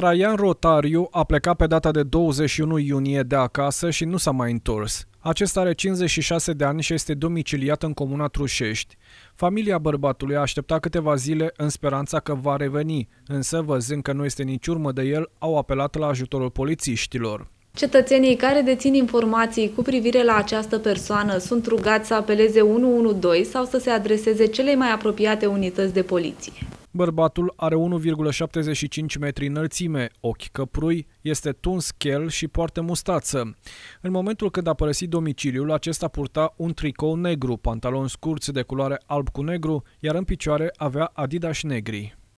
Traian Rotariu a plecat pe data de 21 iunie de acasă și nu s-a mai întors. Acesta are 56 de ani și este domiciliat în comuna Trușești. Familia bărbatului a așteptat câteva zile în speranța că va reveni, însă văzând că nu este nici urmă de el, au apelat la ajutorul polițiștilor. Cetățenii care dețin informații cu privire la această persoană sunt rugați să apeleze 112 sau să se adreseze cele mai apropiate unități de poliție. Bărbatul are 1,75 metri înălțime, ochi căprui, este tuns chel și poartă mustață. În momentul când a părăsit domiciliul, acesta purta un tricou negru, pantaloni scurți de culoare alb cu negru, iar în picioare avea Adidas negri.